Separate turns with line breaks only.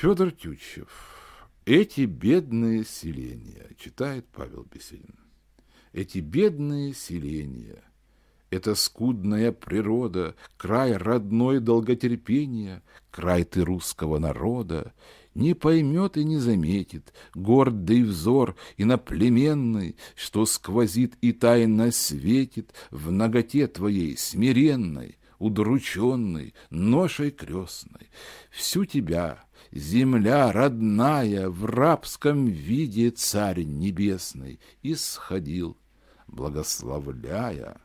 Федор Тютчев. Эти бедные селения, читает Павел Беседин. Эти бедные селения, это скудная природа, край родной долготерпения, край ты русского народа, не поймет и не заметит гордый взор иноплеменный, что сквозит и тайно светит в ноготе твоей смиренной, удрученной, ношей крестной. Всю тебя — земля родная, в рабском виде царь небесный исходил, благословляя.